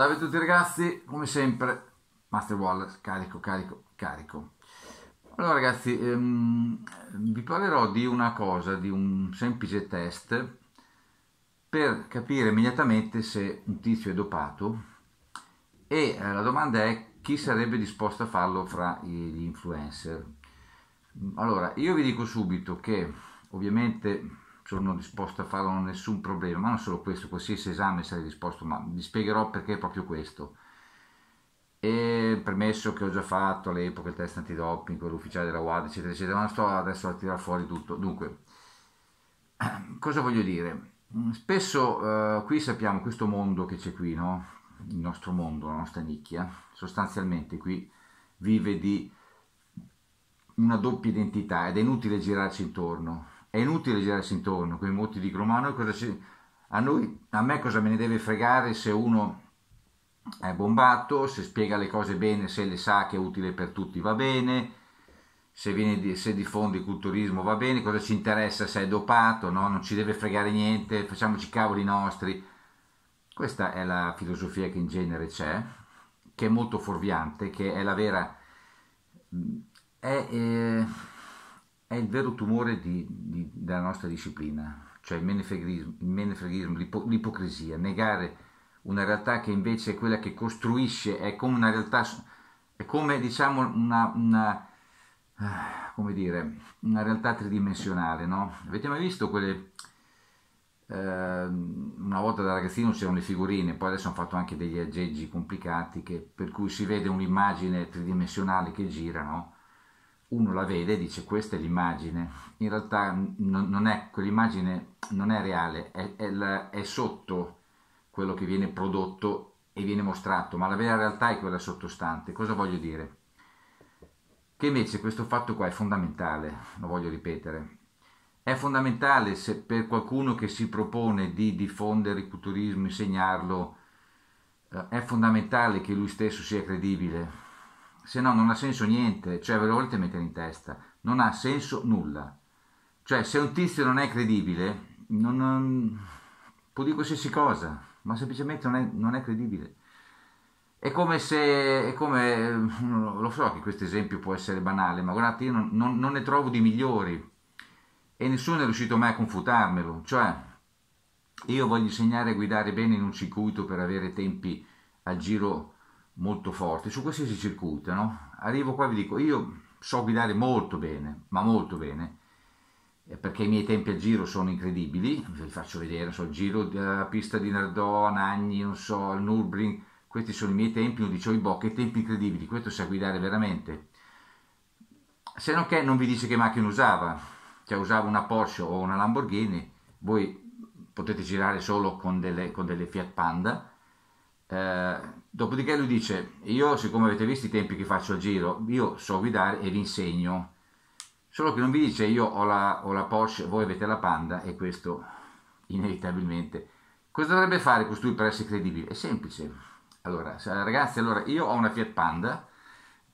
Salve a tutti ragazzi, come sempre, Master Wallace, carico, carico, carico. Allora ragazzi, ehm, vi parlerò di una cosa, di un semplice test per capire immediatamente se un tizio è dopato e eh, la domanda è chi sarebbe disposto a farlo fra gli influencer. Allora, io vi dico subito che ovviamente sono disposto a farlo nessun problema, ma non solo questo, qualsiasi esame sarei disposto, ma vi spiegherò perché è proprio questo. E premesso che ho già fatto all'epoca il test antidoping, quello ufficiale della UAD, eccetera, eccetera, ma sto adesso a tirare fuori tutto. Dunque, cosa voglio dire? Spesso eh, qui sappiamo questo mondo che c'è qui, no? il nostro mondo, la nostra nicchia, sostanzialmente qui vive di una doppia identità ed è inutile girarci intorno è inutile girarsi intorno, come molti dicono, ma a noi cosa ci... A, noi, a me cosa me ne deve fregare se uno è bombato, se spiega le cose bene, se le sa che è utile per tutti va bene, se, viene, se diffonde il culturismo va bene, cosa ci interessa se è dopato, no? non ci deve fregare niente, facciamoci cavoli nostri. Questa è la filosofia che in genere c'è, che è molto fuorviante, che è la vera... È, eh è il vero tumore di, di, della nostra disciplina, cioè il menefreghismo, menefreghismo l'ipo, l'ipocrisia, negare una realtà che invece è quella che costruisce, è come una realtà, è come diciamo una, una ah, come dire, una realtà tridimensionale, no? Avete mai visto quelle... Eh, una volta da ragazzino c'erano le figurine, poi adesso hanno fatto anche degli aggeggi complicati che, per cui si vede un'immagine tridimensionale che gira, no? uno la vede e dice questa è l'immagine, in realtà non, non è, quell'immagine non è reale, è, è, la, è, sotto quello che viene prodotto e viene mostrato, ma la vera realtà è quella sottostante. Cosa voglio dire? Che invece questo fatto qua è fondamentale, lo voglio ripetere. È fondamentale se per qualcuno che si propone di diffondere il culturismo, insegnarlo, eh, è fondamentale che lui stesso sia credibile, se no non ha senso niente, cioè ve lo volete mettere in testa, non ha senso nulla. Cioè se un tizio non è credibile, non, non, può dire qualsiasi cosa, ma semplicemente non è, non è credibile. È come se, è come, lo so che questo esempio può essere banale, ma guardate, io non, non ne trovo di migliori e nessuno è riuscito mai a confutarmelo, cioè io voglio insegnare a guidare bene in un circuito per avere tempi al giro molto forte su qualsiasi circuito no? arrivo qua e vi dico io so guidare molto bene ma molto bene eh, perché i miei tempi a giro sono incredibili vi faccio vedere so, il giro della pista di Nardò Nagni non so il Nürburgring questi sono i miei tempi non dicevo oh, i boh che tempi incredibili questo sa guidare veramente se non che non vi dice che macchina usava cioè usava una Porsche o una Lamborghini voi potete girare solo con delle, con delle Fiat Panda eh, dopodiché lui dice, io siccome avete visto i tempi che faccio a giro, io so guidare e vi insegno, solo che non vi dice io ho la, ho la Porsche, voi avete la Panda e questo inevitabilmente. Cosa dovrebbe fare costui per essere credibile? È semplice. Allora, ragazzi, allora io ho una Fiat Panda,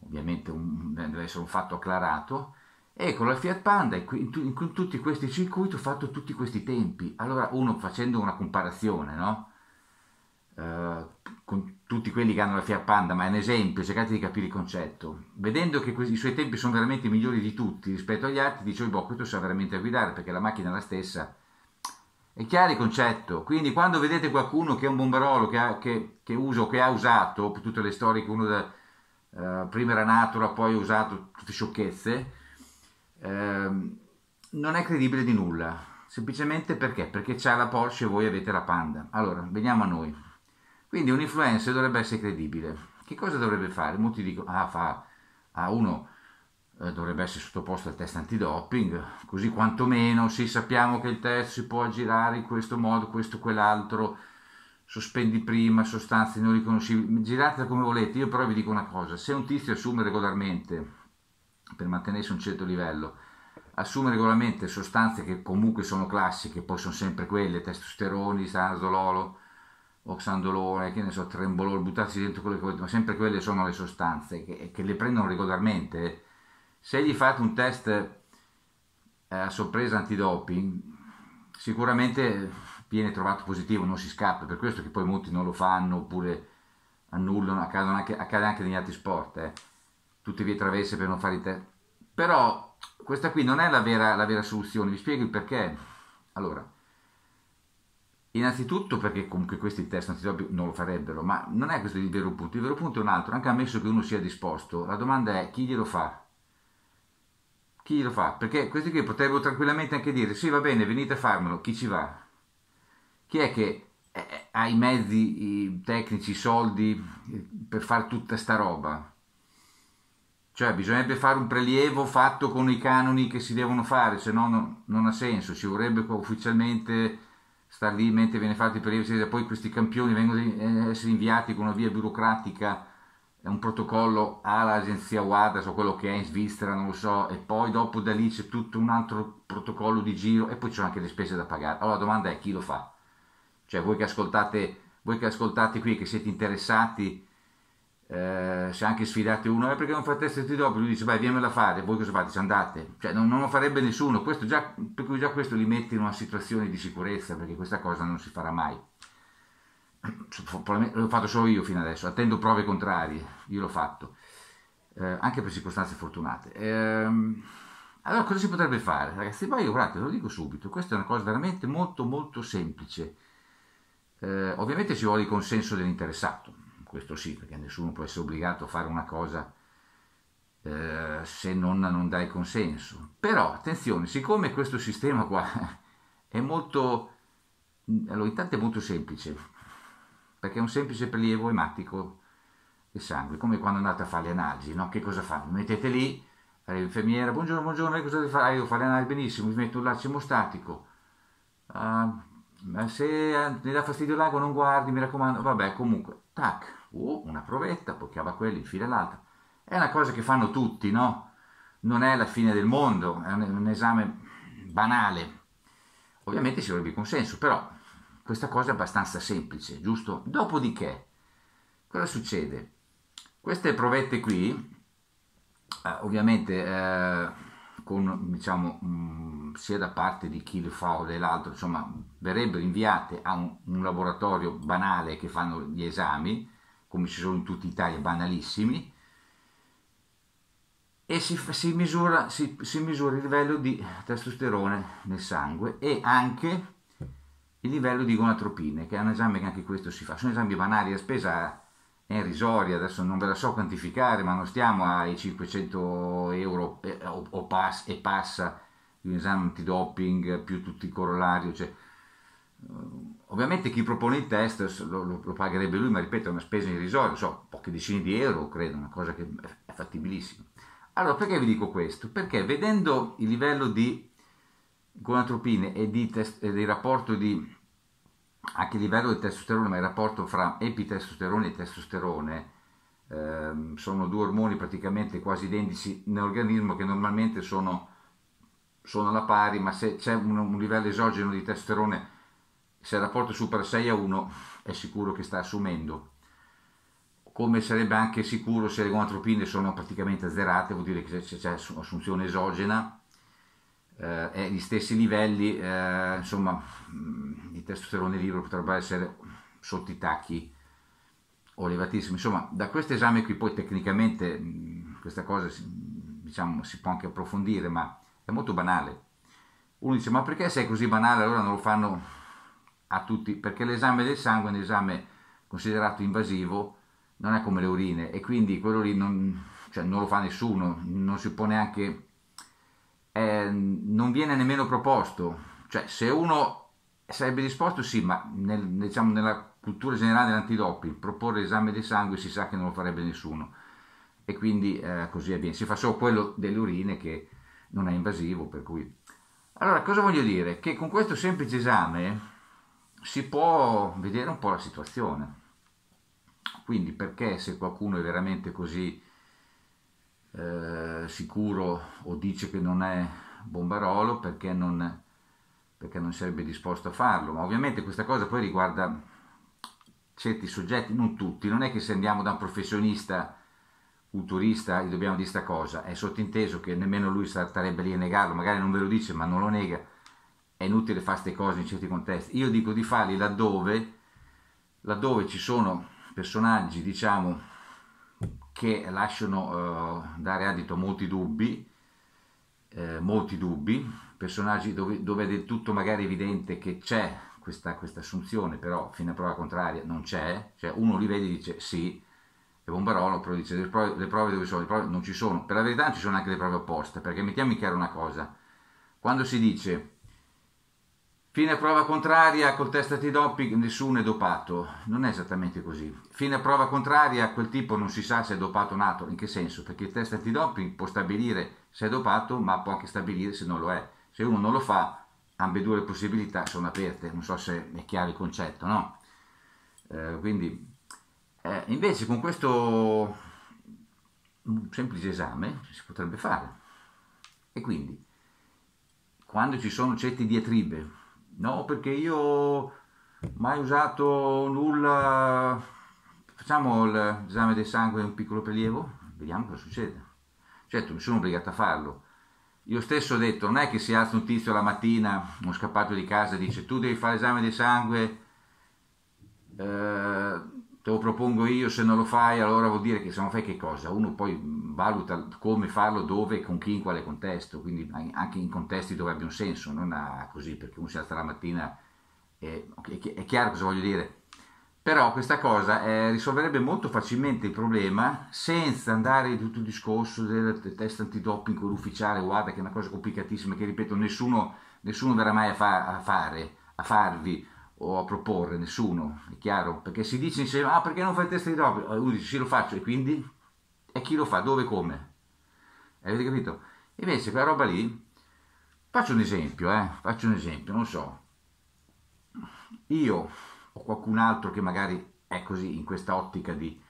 ovviamente un, deve essere un fatto acclarato, e con la Fiat Panda in tutti questi circuiti ho fatto tutti questi tempi. Allora, uno facendo una comparazione, no? Eh, con tutti quelli che hanno la Fiat Panda, ma è un esempio, cercate di capire il concetto. Vedendo che i suoi tempi sono veramente migliori di tutti rispetto agli altri, dicevo, boh, questo sa veramente a guidare perché la macchina è la stessa. È chiaro il concetto, quindi quando vedete qualcuno che è un bomberolo, che, ha, che, che usa o che ha usato, per tutte le storie che uno da, eh, prima era nato, l'ha poi usato tutte sciocchezze, eh, non è credibile di nulla, semplicemente perché? Perché c'è la Porsche e voi avete la Panda. Allora, veniamo a noi. Quindi un influencer dovrebbe essere credibile. Che cosa dovrebbe fare? Molti dicono, ah, fa, ah, uno eh, dovrebbe essere sottoposto al test antidoping, così quantomeno sì, sappiamo che il test si può aggirare in questo modo, questo, quell'altro, sospendi prima sostanze non riconoscibili, girate come volete, io però vi dico una cosa, se un tizio assume regolarmente, per mantenersi un certo livello, assume regolarmente sostanze che comunque sono classiche, poi sono sempre quelle, testosterone, testosteroni, lolo, oxandolone, che ne so, trembolone, buttarsi dentro quelle che volete, ma sempre quelle sono le sostanze che, che le prendono regolarmente. Se gli fate un test eh, a sorpresa antidoping, sicuramente viene trovato positivo, non si scappa, per questo che poi molti non lo fanno oppure annullano, anche, accade anche, negli altri sport, eh. tutte vie traverse per non fare i test. Però questa qui non è la vera, la vera soluzione, vi spiego il perché. Allora, Innanzitutto perché comunque questi test testa non lo farebbero, ma non è questo il vero punto, il vero punto è un altro, anche ammesso che uno sia disposto, la domanda è chi glielo fa? Chi glielo fa? Perché questi qui potrebbero tranquillamente anche dire sì va bene venite a farmelo, chi ci va? Chi è che eh, eh, ha i mezzi i tecnici, i soldi eh, per fare tutta sta roba? Cioè bisognerebbe fare un prelievo fatto con i canoni che si devono fare, se no non, non ha senso, ci vorrebbe ufficialmente star lì mentre viene fatto il prelievo, poi questi campioni vengono eh, essere inviati con una via burocratica, un protocollo all'agenzia WADA, so quello che è in Svizzera, non lo so, e poi dopo da lì c'è tutto un altro protocollo di giro e poi c'è anche le spese da pagare. Allora la domanda è chi lo fa? Cioè voi che ascoltate, voi che ascoltate qui, che siete interessati eh, se anche sfidate uno, eh, perché non fate testi di dopo, lui dice, vai vieni a fare, voi cosa fate? Ci andate. Cioè, non, non, lo farebbe nessuno, questo già, per cui già questo li mette in una situazione di sicurezza, perché questa cosa non si farà mai. Cioè, l'ho fatto solo io fino adesso, attendo prove contrarie, io l'ho fatto, eh, anche per circostanze fortunate. Ehm, allora, cosa si potrebbe fare? Ragazzi, ma io guardate, lo dico subito, questa è una cosa veramente molto molto semplice. Eh, ovviamente ci vuole il consenso dell'interessato, questo sì, perché nessuno può essere obbligato a fare una cosa eh, se non, non dai consenso. Però, attenzione, siccome questo sistema qua è molto, allora intanto è molto semplice, perché è un semplice prelievo ematico di sangue, come quando andate a fare le analisi, no? Che cosa fanno? mettete lì, l'infermiera, buongiorno, buongiorno, lei cosa devi fare? io fare le analisi benissimo, vi metto un laccio emostatico, uh, ah, se eh, mi dà fastidio l'ago non guardi, mi raccomando, vabbè, comunque, tac, o una provetta, poi quella, infila l'altra. È una cosa che fanno tutti, no? Non è la fine del mondo, è un, un esame banale. Ovviamente ci vorrebbe consenso, però questa cosa è abbastanza semplice, giusto? Dopodiché, cosa succede? Queste provette qui, eh, ovviamente eh, con, diciamo, mh, mm, sia da parte di chi le fa o dell'altro, insomma, verrebbero inviate a un, un laboratorio banale che fanno gli esami, come ci sono in tutta Italia, banalissimi, e si, si, misura, si, si misura il livello di testosterone nel sangue e anche il livello di gonatropine, che è un esame che anche questo si fa. Sono esami banali, la spesa è irrisoria, adesso non ve la so quantificare, ma non stiamo ai 500 euro eh, o, o pass, e passa di un esame antidoping più tutti i corollari, cioè Ovviamente chi propone il test lo, lo, lo, pagherebbe lui, ma ripeto, è una spesa irrisoria, so, poche decine di euro, credo, una cosa che è fattibilissima. Allora, perché vi dico questo? Perché vedendo il livello di gonatropine e, di test, e del rapporto di anche il livello di testosterone, ma il rapporto fra epitestosterone e testosterone ehm, sono due ormoni praticamente quasi identici nell'organismo che normalmente sono, sono alla pari, ma se c'è un, un livello esogeno di testosterone se il rapporto supera 6 a 1 è sicuro che sta assumendo come sarebbe anche sicuro se le gonadotropine sono praticamente azzerate vuol dire che c'è assunzione esogena eh, e gli stessi livelli eh, insomma mm, di testosterone libero potrebbe essere sotto i tacchi o elevatissimi insomma da questo esame qui poi tecnicamente mm, questa cosa diciamo si può anche approfondire ma è molto banale uno dice ma perché sei così banale allora non lo fanno a tutti, perché l'esame del sangue è un esame considerato invasivo, non è come le urine e quindi quello lì non, cioè non lo fa nessuno, non si può neanche, eh, non viene nemmeno proposto, cioè se uno sarebbe disposto sì, ma nel, diciamo, nella cultura generale dell'antidoping proporre l'esame del sangue si sa che non lo farebbe nessuno e quindi eh, così bene, si fa solo quello delle urine che non è invasivo, per cui... Allora, cosa voglio dire? Che con questo semplice esame si può vedere un po' la situazione. Quindi perché se qualcuno è veramente così eh, sicuro o dice che non è bombarolo, perché non, perché non sarebbe disposto a farlo? Ma ovviamente questa cosa poi riguarda certi soggetti, non tutti, non è che se andiamo da un professionista culturista gli dobbiamo dire questa cosa, è sottinteso che nemmeno lui starebbe lì a negarlo, magari non ve lo dice ma non lo nega è inutile fare queste cose in certi contesti, io dico di farli laddove, laddove ci sono personaggi, diciamo, che lasciano uh, dare adito a molti dubbi, eh, molti dubbi, personaggi dove, dove, è del tutto magari evidente che c'è questa, questa assunzione, però fino a prova contraria non c'è, cioè uno li vede e dice sì, è Bombarolo, però dice le prove, le prove, dove sono, le prove non ci sono, per la verità ci sono anche le prove opposte, perché mettiamo in chiaro una cosa, quando si dice Fine prova contraria, col test antidoping nessuno è dopato. Non è esattamente così. Fine prova contraria, quel tipo non si sa se è dopato o nato. In che senso? Perché il test antidoping può stabilire se è dopato, ma può anche stabilire se non lo è. Se uno non lo fa, ambedue le possibilità sono aperte. Non so se è chiaro il concetto, no? Eh, quindi, eh, invece con questo semplice esame si potrebbe fare. E quindi, quando ci sono certi diatribe No, perché io mai usato nulla. Facciamo l'esame del sangue un piccolo prelievo, vediamo cosa succede. Certo, mi sono obbligato a farlo. Io stesso ho detto, non è che si alza un tizio la mattina, uno scappato di casa, e dice tu devi fare l'esame del sangue. Eh, te lo propongo io, se non lo fai allora vuol dire che se non fai che cosa? Uno poi valuta come farlo, dove, con chi, in quale contesto, quindi anche in contesti dove abbia un senso, non a così, perché uno si alza la mattina, e, è chiaro cosa voglio dire, però questa cosa eh, risolverebbe molto facilmente il problema senza andare in tutto il discorso del test antidoping con l'ufficiale, guarda che è una cosa complicatissima che ripeto nessuno, nessuno verrà mai a, fa a fare, a farvi, o a proporre, nessuno, è chiaro? Perché si dice insieme, ah perché non fai test di drop? Lui dice sì lo faccio e quindi? E chi lo fa? Dove? Come? Avete capito? Invece quella roba lì, faccio un esempio, eh, faccio un esempio, non so, io o qualcun altro che magari è così in questa ottica di,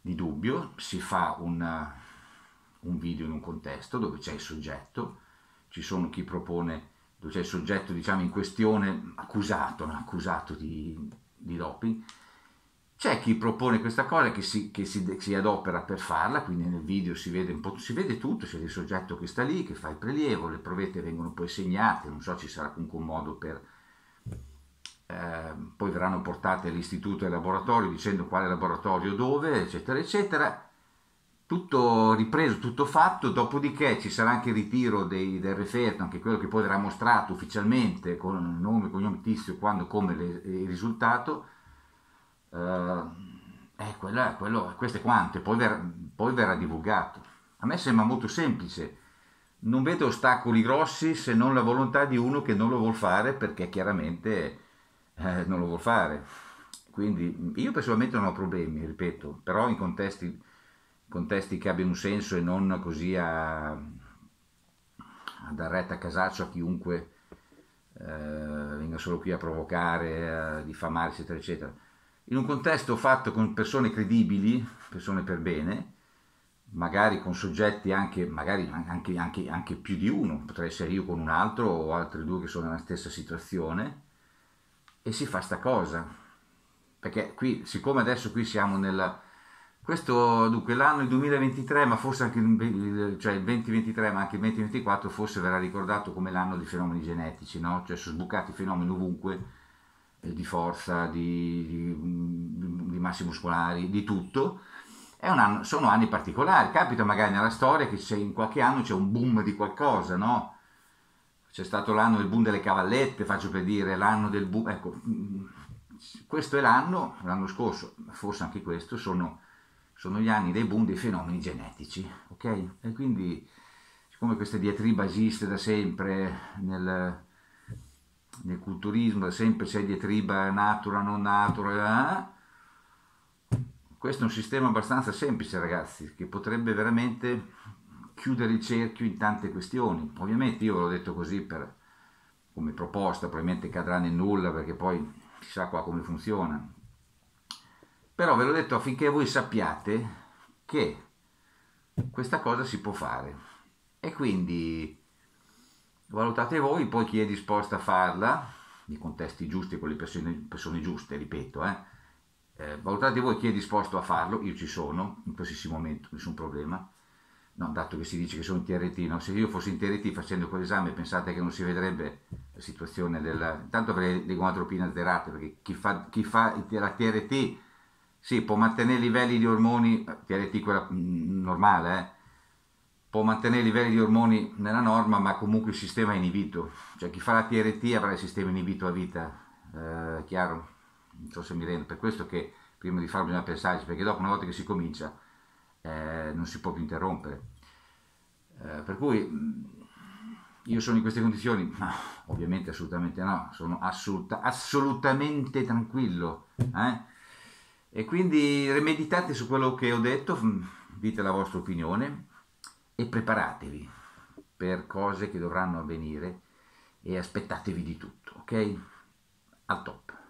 di dubbio, si fa un, un video in un contesto dove c'è il soggetto, ci sono chi propone cioè il soggetto diciamo, in questione accusato, no? accusato di, di, doping. C'è chi propone questa cosa che si, che, si, che si, adopera per farla, quindi nel video si vede, un po', si vede tutto, c'è il soggetto che sta lì, che fa il prelievo, le provette vengono poi segnate, non so, ci sarà comunque un modo per... Ehm, poi verranno portate all'istituto e al laboratorio dicendo quale laboratorio, dove, eccetera, eccetera tutto ripreso, tutto fatto, dopodiché ci sarà anche il ritiro dei, del referto, anche quello che poi verrà mostrato ufficialmente con nome, cognome, tizio, quando, come le, il risultato. Eh, eh, quello, quello, questo è quanto, poi, ver, poi verrà divulgato. A me sembra molto semplice, non vedo ostacoli grossi se non la volontà di uno che non lo vuole fare perché chiaramente eh, non lo vuole fare. Quindi io personalmente non ho problemi, ripeto, però in contesti contesti che abbiano un senso e non così a, a dar retta a casaccio a chiunque eh, venga solo qui a provocare, eh, a diffamare, eccetera, eccetera. In un contesto fatto con persone credibili, persone per bene, magari con soggetti anche, magari anche, anche, anche più di uno, potrei essere io con un altro o altri due che sono nella stessa situazione, e si fa sta cosa. Perché qui, siccome adesso qui siamo nella questo dunque l'anno 2023, ma forse anche il, cioè il 2023, ma anche il 2024 forse verrà ricordato come l'anno dei fenomeni genetici, no? Cioè sono sbucati fenomeni ovunque eh, di forza, di, di, mm, di massi muscolari, di tutto. Anno, sono anni particolari, capita magari nella storia che in qualche anno c'è un boom di qualcosa, no? C'è stato l'anno del boom delle cavallette, faccio per dire, l'anno del boom, ecco, mm, questo è l'anno, l'anno scorso, forse anche questo, sono sono gli anni dei boom dei fenomeni genetici, ok? E quindi, siccome questa diatriba esiste da sempre nel, nel culturismo, da sempre c'è diatriba natura, non natura, eh? questo è un sistema abbastanza semplice, ragazzi, che potrebbe veramente chiudere il cerchio in tante questioni. Ovviamente io ve l'ho detto così per, come proposta, probabilmente cadrà nel nulla, perché poi chissà qua come funziona, però ve l'ho detto affinché voi sappiate che questa cosa si può fare. E quindi valutate voi, poi chi è disposto a farla, nei contesti giusti, con le persone, persone giuste, ripeto, eh, eh, valutate voi chi è disposto a farlo, io ci sono, in qualsiasi momento, nessun problema. No, dato che si dice che sono in TRT, no? se io fossi in TRT facendo quell'esame pensate che non si vedrebbe la situazione della... Intanto avrei le gonadropine azzerate, perché chi fa, chi fa la TRT sì, può mantenere livelli di ormoni, TRT quella mm, normale, eh? può mantenere livelli di ormoni nella norma, ma comunque il sistema è inibito. Cioè chi fa la TRT avrà il sistema inibito a vita, eh, chiaro? Non so se mi rendo, per questo che prima di farlo bisogna pensarci, perché dopo una volta che si comincia eh, non si può più interrompere. Eh, per cui mm, io sono in queste condizioni? Ma ovviamente assolutamente no, sono assoluta, assolutamente tranquillo. Eh? E quindi rimeditate su quello che ho detto, mm, dite la vostra opinione e preparatevi per cose che dovranno avvenire e aspettatevi di tutto, ok? Al top.